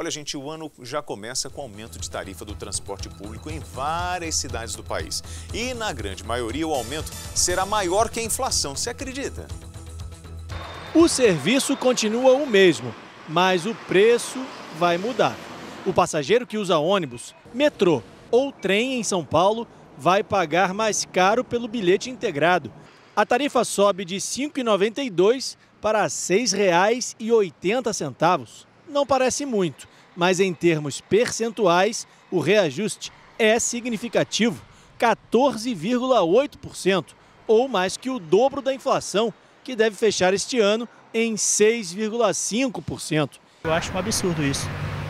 Olha, gente, o ano já começa com aumento de tarifa do transporte público em várias cidades do país. E, na grande maioria, o aumento será maior que a inflação. se acredita? O serviço continua o mesmo, mas o preço vai mudar. O passageiro que usa ônibus, metrô ou trem em São Paulo vai pagar mais caro pelo bilhete integrado. A tarifa sobe de R$ 5,92 para R$ 6,80 não parece muito, mas em termos percentuais, o reajuste é significativo 14,8%, ou mais que o dobro da inflação, que deve fechar este ano em 6,5%. Eu acho um absurdo isso.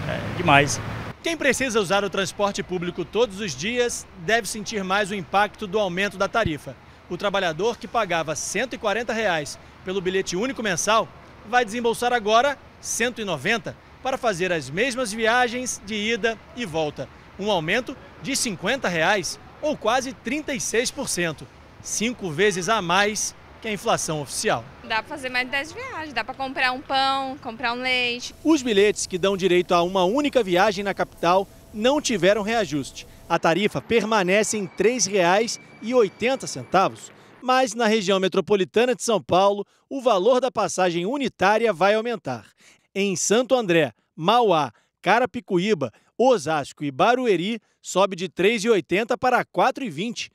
É demais. Quem precisa usar o transporte público todos os dias deve sentir mais o impacto do aumento da tarifa. O trabalhador que pagava R$ 140 reais pelo bilhete único mensal vai desembolsar agora 190 para fazer as mesmas viagens de ida e volta, um aumento de 50 reais ou quase 36%, cinco vezes a mais que a inflação oficial. Dá para fazer mais de 10 viagens, dá para comprar um pão, comprar um leite. Os bilhetes que dão direito a uma única viagem na capital não tiveram reajuste. A tarifa permanece em R$ 3,80. Mas na região metropolitana de São Paulo, o valor da passagem unitária vai aumentar. Em Santo André, Mauá, Carapicuíba, Osasco e Barueri, sobe de 3,80 para 4,20.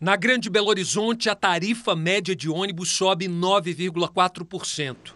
Na Grande Belo Horizonte, a tarifa média de ônibus sobe 9,4%.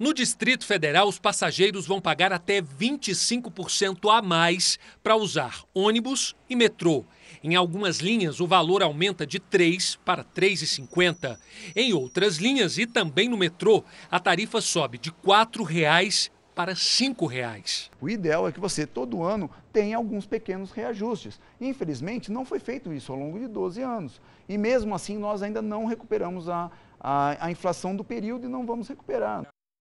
No Distrito Federal, os passageiros vão pagar até 25% a mais para usar ônibus e metrô. Em algumas linhas, o valor aumenta de 3 para 3,50. Em outras linhas e também no metrô, a tarifa sobe de R$ 4,00 para R$ reais. O ideal é que você, todo ano, tenha alguns pequenos reajustes. Infelizmente, não foi feito isso ao longo de 12 anos. E mesmo assim, nós ainda não recuperamos a, a, a inflação do período e não vamos recuperar.